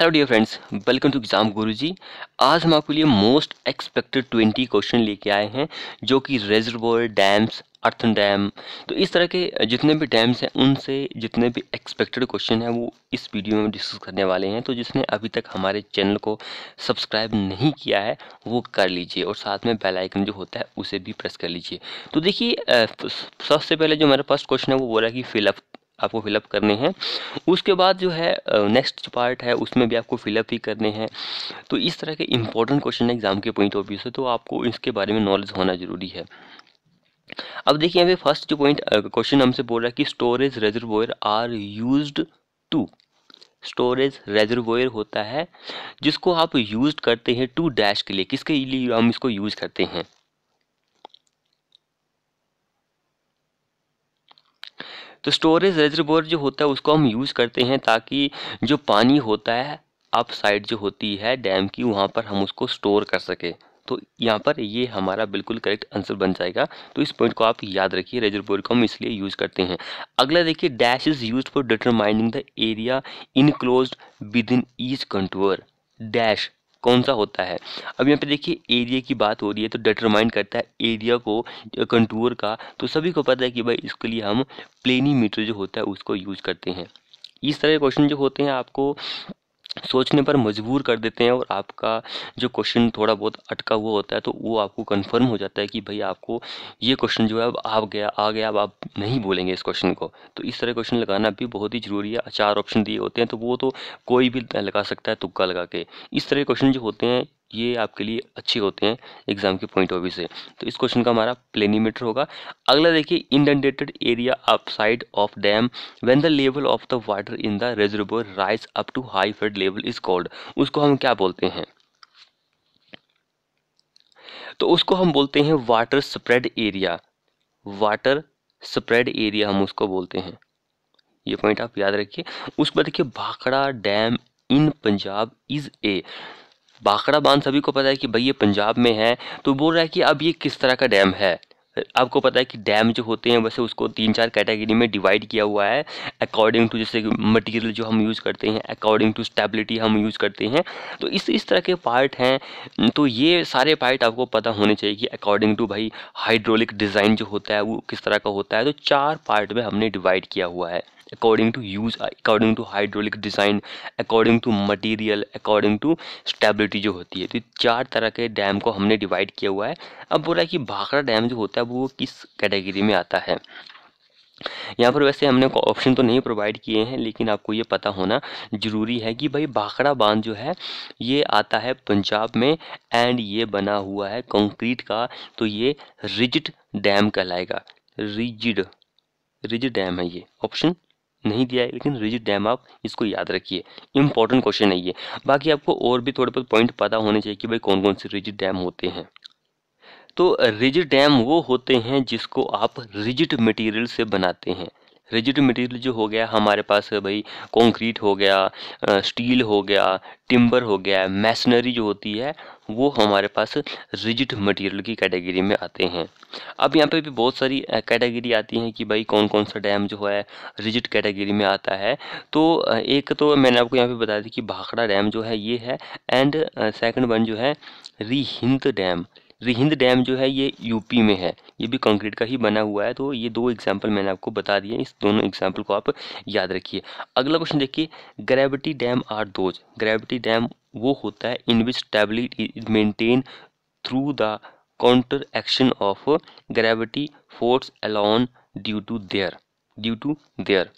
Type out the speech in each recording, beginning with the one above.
hello dear friends welcome to exam Guruji आज हम आपके लिए मोस्ट एक्सपेक्टेड ट्वेंटी क्वेश्चन लेके आए हैं जो कि रेजर्वोर डैम्स अर्थन डैम तो इस तरह के जितने भी डैम्स हैं उनसे जितने भी एक्सपेक्टेड क्वेश्चन हैं वो इस वीडियो में डिस्कस करने वाले हैं तो जिसने अभी तक हमारे चैनल को सब्सक्राइब नहीं किया है वो कर लीजिए और साथ में बेल आइकन जो होता है उसे भी प्रेस कर लीजिए तो देखिए सबसे पहले जो मेरा फर्स्ट क्वेश्चन है वो बोला कि फिलअप आपको फिलअप करने हैं उसके बाद जो है नेक्स्ट जो पार्ट है उसमें भी आपको फिलअप ही करने हैं तो इस तरह के इंपॉर्टेंट क्वेश्चन है एग्जाम के पॉइंट ऑफ व्यू से तो आपको इसके बारे में नॉलेज होना ज़रूरी है अब देखिए यहाँ पे फर्स्ट जो पॉइंट क्वेश्चन हमसे बोल रहा है कि storage reservoir are use to storage reservoir होता है जिसको आप यूज करते हैं टू डैश के लिए किसके लिए हम इसको यूज करते हैं तो स्टोरेज रेजरबोर जो होता है उसको हम यूज़ करते हैं ताकि जो पानी होता है अप साइड जो होती है डैम की वहाँ पर हम उसको स्टोर कर सकें तो यहाँ पर ये हमारा बिल्कुल करेक्ट आंसर बन जाएगा तो इस पॉइंट को आप याद रखिए रेजरबोर को हम इसलिए यूज़ करते हैं अगला देखिए dash is use for determining the area enclose within each contour dash कौन सा होता है अब यहाँ पे देखिए एरिया की बात हो रही है तो डिटरमाइन करता है एरिया को कंटूर का तो सभी को पता है कि भाई इसके लिए हम प्लेनी मीटर जो होता है उसको यूज़ करते हैं इस तरह के क्वेश्चन जो होते हैं आपको सोचने पर मजबूर कर देते हैं और आपका जो क्वेश्चन थोड़ा बहुत अटका हुआ होता है तो वो आपको कंफर्म हो जाता है कि भाई आपको ये क्वेश्चन जो है अब आ गया आ गया अब आप नहीं बोलेंगे इस क्वेश्चन को तो इस तरह क्वेश्चन लगाना भी बहुत ही ज़रूरी है चार ऑप्शन दिए होते हैं तो वो तो कोई भी लगा सकता है तुक्का लगा के इस तरह क्वेश्चन जो होते हैं ये आपके लिए अच्छे होते हैं एग्जाम के पॉइंट ऑफ व्यू से तो इस क्वेश्चन का हमारा प्लेनीमीटर होगा अगला देखिए inundated area upside of dam when the level of the water in the reservoir rise up to high fed level is called उसको हम क्या बोलते हैं तो उसको हम बोलते हैं water spread area water spread area हम उसको बोलते हैं ये पॉइंट आप याद रखिए उस पर देखिए Bhakra dam in Punjab is a Bhakra बांध सभी को पता है कि भाई ये पंजाब में है तो बोल रहा है कि अब ये किस तरह का डैम है आपको पता है कि डैम जो होते हैं वैसे उसको तीन चार कैटेगरी में डिवाइड किया हुआ है अकॉर्डिंग टू जैसे मटेरियल जो हम यूज़ करते हैं अकॉर्डिंग टू स्टेबिलिटी हम यूज़ करते हैं तो इस इस तरह के पार्ट हैं तो ये सारे पार्ट आपको पता होने चाहिए कि अकॉर्डिंग टू भाई हाइड्रोलिक डिज़ाइन जो होता है वो किस तरह का होता है तो चार पार्ट में हमने डिवाइड किया हुआ है according to use according to hydraulic design according to material according to stability जो होती है तो चार तरह के डैम को हमने डिवाइड किया हुआ है अब बोला है कि भाखड़ा डैम जो होता है वो किस कैटेगरी में आता है यहाँ पर वैसे हमने ऑप्शन तो नहीं प्रोवाइड किए हैं लेकिन आपको ये पता होना ज़रूरी है कि भाई भाखड़ा बांध जो है ये आता है पंजाब में एंड ये बना हुआ है कंक्रीट का तो ये रिजिड डैम कहलाएगा रिजिड रिजिड डैम है ये ऑप्शन नहीं दिया है लेकिन रिजिड डैम आप इसको याद रखिए इंपॉर्टेंट क्वेश्चन है ये बाकी आपको और भी थोड़े बहुत पॉइंट पता होने चाहिए कि भाई कौन कौन से रिजिट डैम होते हैं तो रिजिड डैम वो होते हैं जिसको आप रिजिट मटेरियल से बनाते हैं रिजिड मटेरियल जो हो गया हमारे पास भाई कंक्रीट हो गया स्टील हो गया टिम्बर हो गया मैसनरी जो होती है वो हमारे पास रिजिड मटेरियल की कैटेगरी में आते हैं अब यहाँ पे भी बहुत सारी कैटेगरी आती हैं कि भाई कौन कौन सा डैम जो है रिजिड कैटेगरी में आता है तो एक तो मैंने आपको यहाँ पे बताया था कि भाखड़ा डैम जो है ये है एंड सेकंड वन जो है रीहिंद डैम रिहिंद डैम जो है ये यूपी में है ये भी कंक्रीट का ही बना हुआ है तो ये दो एग्जाम्पल मैंने आपको बता दिए इस दोनों एग्जाम्पल को आप याद रखिए अगला क्वेश्चन देखिए gravity dam are those gravity dam वो होता है in which stability is maintain through the counter action of gravity force alone due to their due to their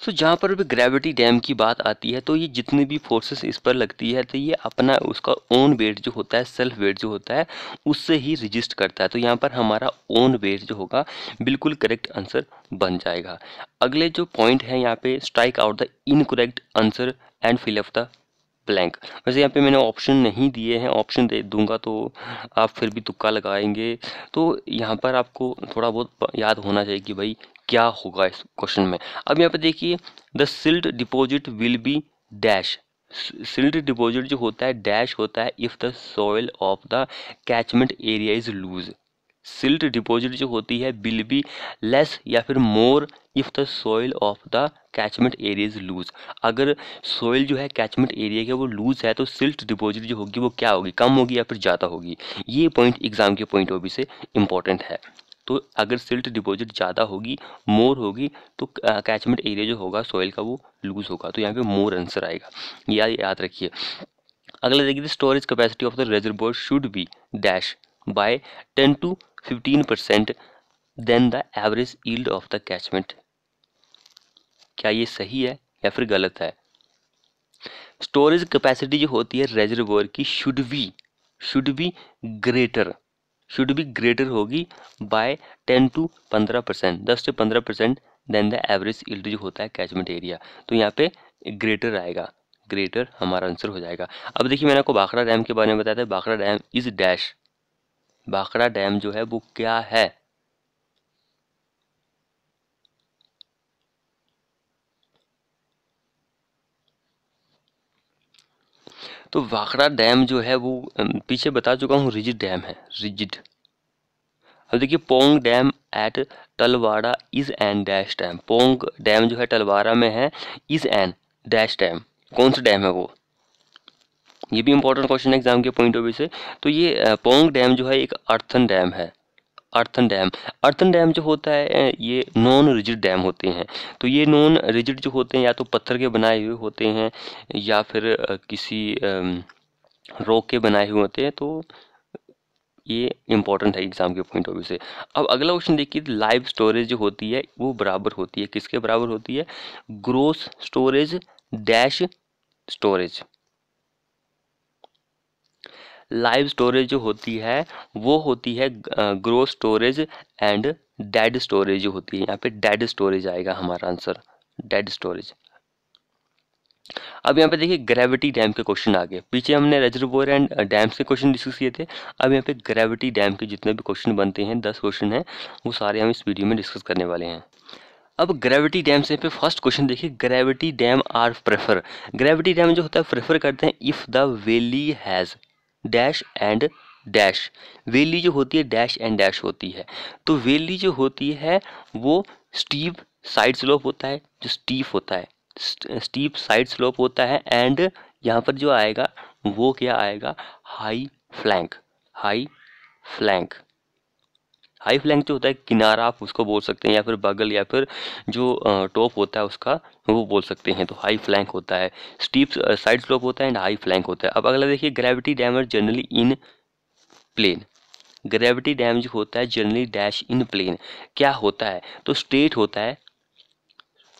so so, जहाँ पर भी ग्रेविटी डैम की बात आती है तो ये जितनी भी फोर्सेस इस पर लगती है तो ये अपना उसका ओन वेट जो होता है सेल्फ वेट जो होता है उससे ही रजिस्ट करता है तो यहाँ पर हमारा ओन वेट जो होगा बिल्कुल करेक्ट आंसर बन जाएगा अगले जो पॉइंट है यहाँ पे strike out the incorrect answer and fill of the blank वैसे यहाँ पे मैंने ऑप्शन नहीं दिए हैं ऑप्शन दे दूंगा तो आप फिर भी तुक्का लगाएंगे तो यहाँ पर आपको थोड़ा बहुत याद होना चाहिए कि भाई क्या होगा इस क्वेश्चन में अब यहाँ पर देखिए the silt deposit will be dash silt deposit जो होता है डैश होता है if the soil of the catchment area is loose silt deposit जो होती है विल बी लेस या फिर more if the soil of the catchment area is loose अगर सॉइल जो है कैचमेंट एरिया का वो लूज है तो सिल्ट डिपॉजिट जो होगी वो क्या होगी कम होगी या फिर ज़्यादा होगी ये पॉइंट एग्जाम के पॉइंट ऑफ व्यू से इंपॉर्टेंट है तो अगर सिल्ट डिपॉजिट ज़्यादा होगी मोर होगी तो कैचमेंट एरिया जो होगा सॉइल का वो लूज़ होगा तो यहाँ पे मोर आंसर आएगा या याद रखिए अगला देखिए storage capacity of the reservoir should be dash by ten to fifteen percent than the average yield of the catchment क्या ये सही है या फिर गलत है स्टोरेज कैपेसिटी जो होती है रेजरबोर की should be should be greater should be greater होगी बाय टेन टू पंद्रह परसेंट दस से पंद्रह percent than the average yield जो होता है कैचमेंट एरिया तो यहाँ पे ग्रेटर आएगा ग्रेटर हमारा आंसर हो जाएगा अब देखिए मैंने आपको बाखरा डैम के बारे में बताया था भाखड़ा डैम इज़ डैश बाखड़ा डैम जो है वो क्या है तो भाखड़ा डैम जो है वो पीछे बता चुका हूँ रिजिड डैम है रिजिड अब देखिए Pong dam at Talwara is an dash dam Pong dam जो है तलवाड़ा में है इज एन डैश डैम कौन सा डैम है वो ये भी इंपॉर्टेंट क्वेश्चन है एग्जाम के पॉइंट ऑफ व्यू से तो ये पोंग डैम जो है एक अर्थन डैम है अर्थन डैम अर्थन डैम जो होता है ये नॉन रिजिड डैम होते हैं तो ये नॉन रिजिड जो होते हैं या तो पत्थर के बनाए हुए होते हैं या फिर किसी रॉक के बनाए हुए होते हैं तो ये इंपॉर्टेंट है एग्जाम के पॉइंट ऑफ व्यू से अब अगला क्वेश्चन देखिए लाइव स्टोरेज जो होती है वो बराबर होती है किसके बराबर होती है gross storage dash storage live storage जो होती है वो होती है gross storage and dead storage जो होती है यहाँ पे डेड स्टोरेज आएगा हमारा आंसर डेड स्टोरेज अब यहाँ पे देखिए ग्रेविटी डैम के क्वेश्चन आ गए पीछे हमने रेजर्वोर एंड डैम्स के क्वेश्चन डिस्कस किए थे अब यहाँ पे ग्रेविटी डैम के जितने भी क्वेश्चन बनते हैं दस क्वेश्चन हैं वो सारे हम इस वीडियो में डिस्कस करने वाले हैं अब ग्रेविटी डैम से पे फर्स्ट क्वेश्चन देखिए gravity dam are prefer gravity dam जो होता है प्रेफर करते हैं if the valley has dash and dash valley जो होती है डैश एंड डैश होती है तो वेली जो होती है वो स्टीप साइड स्लोप होता है जो स्टीप होता है स्टीप साइड स्लोप होता है एंड यहाँ पर जो आएगा वो क्या आएगा high flank high flank high flank जो होता है किनारा आप उसको बोल सकते हैं या फिर बगल या फिर जो टॉप होता है उसका वो बोल सकते हैं तो हाई फ्लैंक होता है स्टीप साइड स्लोप होता है एंड हाई फ्लैंक होता है अब अगला देखिए gravity damage generally in plain gravity damage होता है जनरली डैश इन प्लेन क्या होता है तो स्टेट होता है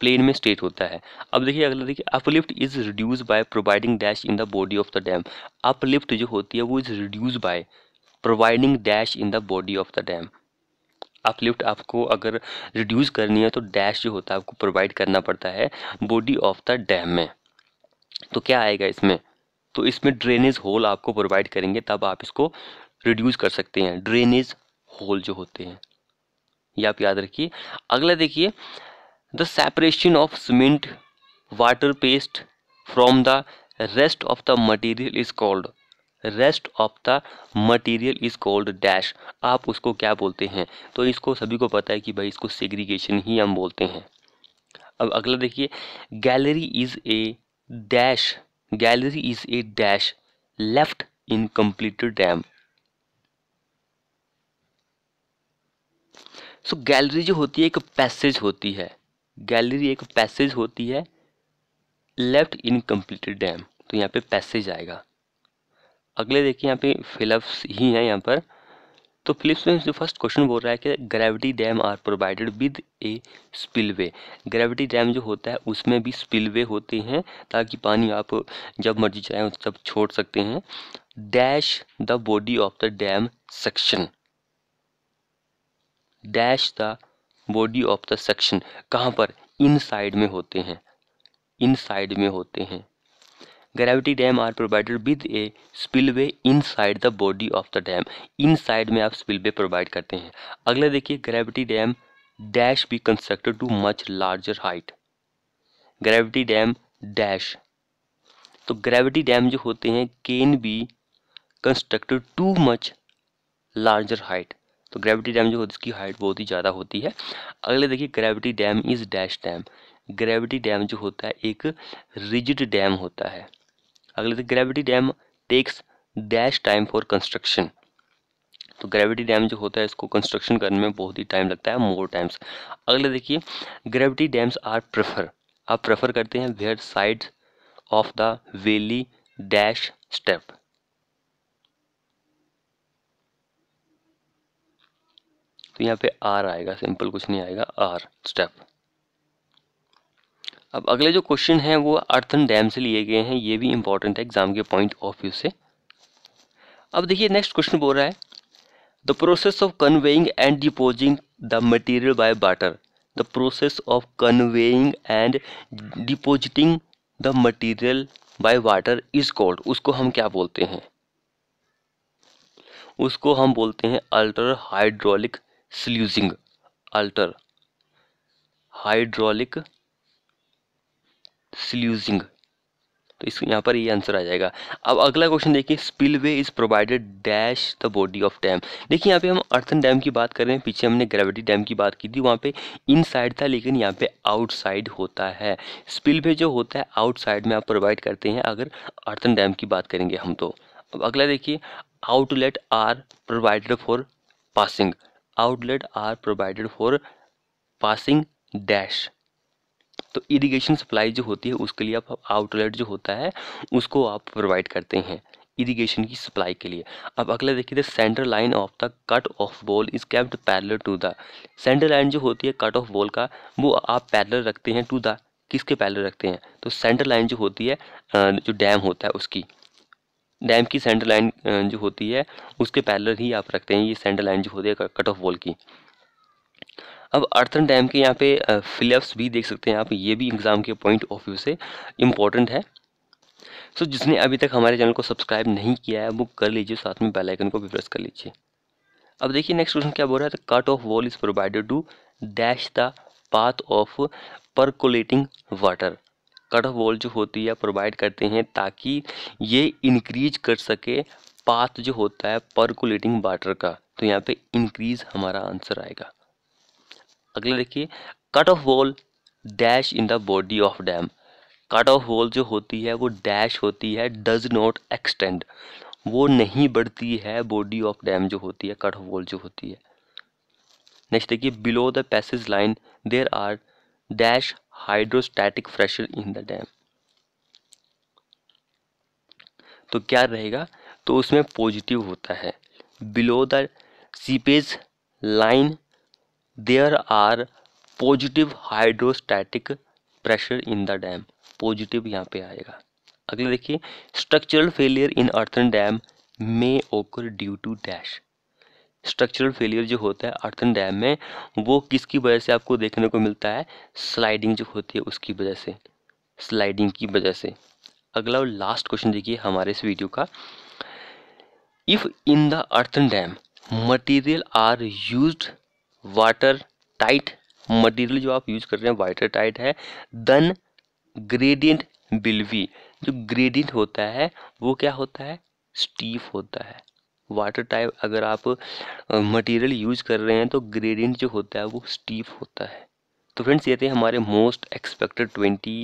प्लेन में स्टेट होता है अब देखिए अगला देखिए uplift is reduce by providing dash in the body of the dam uplift जो होती है वो is reduce by providing dash in the body of the dam uplift आपको अगर रिड्यूस करनी है तो डैश जो होता है आपको प्रोवाइड करना पड़ता है बॉडी ऑफ द डैम में तो क्या आएगा इसमें तो इसमें ड्रेनेज होल आपको प्रोवाइड करेंगे तब आप इसको रिड्यूस कर सकते हैं ड्रेनेज होल जो होते हैं ये आप याद रखिए अगला देखिए the separation of cement water paste from the rest of the material is called rest of the material is called dash आप उसको क्या बोलते हैं तो इसको सभी को पता है कि भाई इसको सेग्रीगेशन ही हम बोलते हैं अब अगला देखिए gallery is a dash gallery is a dash left in dam so gallery जो होती है एक पैसेज होती है गैलरी एक पैसेज होती है लेफ्ट इनकम्प्लीटेड डैम तो यहाँ पे पैसेज आएगा अगले देखिए यहाँ पे फिलिप्स ही हैं यहाँ पर तो फिलिप्स में जो फर्स्ट क्वेश्चन बोल रहा है कि gravity dam are provided with a spillway gravity dam जो होता है उसमें भी स्पिलवे होते हैं ताकि पानी आप जब मर्जी चाहें तब छोड़ सकते हैं dash the body of the dam section dash the body of the section कहाँ पर इन साइड में होते हैं इन साइड में होते हैं gravity dam are provided with a spillway inside the body of the dam inside में आप spillway provide करते हैं अगला देखिए gravity dam dash be constructed to much larger height gravity dam dash तो gravity dam जो होते हैं can be constructed to much larger height तो ग्रेविटी डैम जो होती है इसकी हाइट बहुत ही ज़्यादा होती है अगले देखिए gravity dam is dash dam gravity dam जो होता है एक रिजिड डैम होता है अगले थे gravity dam takes dash time for construction तो ग्रेविटी डैम जो होता है इसको कंस्ट्रक्शन करने में बहुत ही टाइम लगता है मोर टाइम्स अगले देखिए ग्रेविटी डैम्स आर प्रेफर आप प्रेफर करते हैं where side of the valley dash steep तो यहाँ पे आर आएगा सिंपल कुछ नहीं आएगा आर स्टेप अब अगले जो क्वेश्चन हैं वो अर्थन डैम से लिए गए हैं ये भी इंपॉर्टेंट है एग्जाम के पॉइंट ऑफ व्यू से अब देखिए नेक्स्ट क्वेश्चन बोल रहा है the process of conveying and depositing the material by water the process of conveying and depositing the material by water is called उसको हम क्या बोलते हैं उसको हम बोलते हैं alter hydraulic sluicing alter hydraulic sluicing तो इस यहाँ पर ये आंसर आ जाएगा अब अगला क्वेश्चन देखिए spillway is provided dash the body of dam देखिए यहाँ पे हम अर्थन डैम की बात कर रहे हैं पीछे हमने ग्रेविटी डैम की बात की थी वहाँ पे इनसाइड था लेकिन यहाँ पे आउटसाइड होता है स्पिल वे जो होता है आउटसाइड में आप प्रोवाइड करते हैं अगर अर्थन डैम की बात करेंगे हम तो अब अगला देखिए outlet are provided for passing outlet are provided for passing dash तो इरीगेशन सप्लाई जो होती है उसके लिए आप आउटलेट जो होता है उसको आप प्रोवाइड करते हैं इरीगेशन की सप्लाई के लिए अब अगला देखिए centre line of the cut off wall is kept parallel to the centre line जो होती है कट ऑफ बॉल का वो आप पैरल रखते हैं टू द किसके पैरल रखते हैं तो सेंटर लाइन जो होती है जो डैम होता है उसकी डैम की सेंटर लाइन जो होती है उसके पैरल ही आप रखते हैं ये सेंटर लाइन जो होती है कट ऑफ बॉल की अब अर्थन डैम के यहाँ पे फिलअप्स भी देख सकते हैं आप ये भी एग्ज़ाम के पॉइंट ऑफ व्यू से इम्पॉर्टेंट है सो जिसने अभी तक हमारे चैनल को सब्सक्राइब नहीं किया है वो कर लीजिए साथ में बेल आइकन को भी प्रेस कर लीजिए अब देखिए नेक्स्ट क्वेश्चन क्या बोल रहा है the cut off wall is provided to dash the path of percolating water cut off wall जो होती है प्रोवाइड करते हैं ताकि ये इंक्रीज कर सके पाथ जो होता है परकुलेटिंग वाटर का तो यहाँ पे इंक्रीज हमारा आंसर आएगा अगले देखिए cut off wall dash in the body of dam cut off wall जो होती है वो डैश होती है डज नॉट एक्सटेंड वो नहीं बढ़ती है बॉडी ऑफ डैम जो होती है कट ऑफ वॉल जो होती है नेक्स्ट देखिए below the seepage line there are dash hydrostatic pressure in the dam तो क्या रहेगा तो उसमें पॉजिटिव होता है below the seepage line there are positive hydrostatic pressure in the dam positive यहाँ पे आएगा अगले देखिए structural failure in earthen dam may occur due to dash structural failure जो होता है अर्थन डैम में वो किसकी वजह से आपको देखने को मिलता है स्लाइडिंग जो होती है उसकी वजह से स्लाइडिंग की वजह से अगला और लास्ट क्वेश्चन देखिए हमारे इस वीडियो का if in the earthen dam material are use water tight material जो आप यूज कर रहे हैं वाटर टाइट है then gradient will be gradient होता है वो क्या होता है स्टीफ होता है वाटर टाइप अगर आप मटेरियल यूज कर रहे हैं तो ग्रेडियंट जो होता है वो स्टीफ होता है तो फ्रेंड्स ये थे हमारे मोस्ट एक्सपेक्टेड ट्वेंटी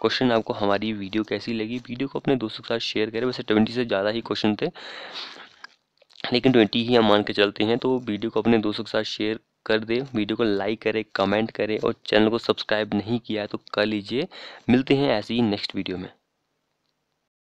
क्वेश्चन आपको हमारी वीडियो कैसी लगी वीडियो को अपने दोस्तों के साथ शेयर करें वैसे ट्वेंटी से ज़्यादा ही क्वेश्चन थे लेकिन ट्वेंटी ही हम मान के चलते हैं तो वीडियो को अपने दोस्तों के साथ शेयर कर दे वीडियो को लाइक करें कमेंट करें और चैनल को सब्सक्राइब नहीं किया है तो कर लीजिए मिलते हैं ऐसे ही नेक्स्ट वीडियो में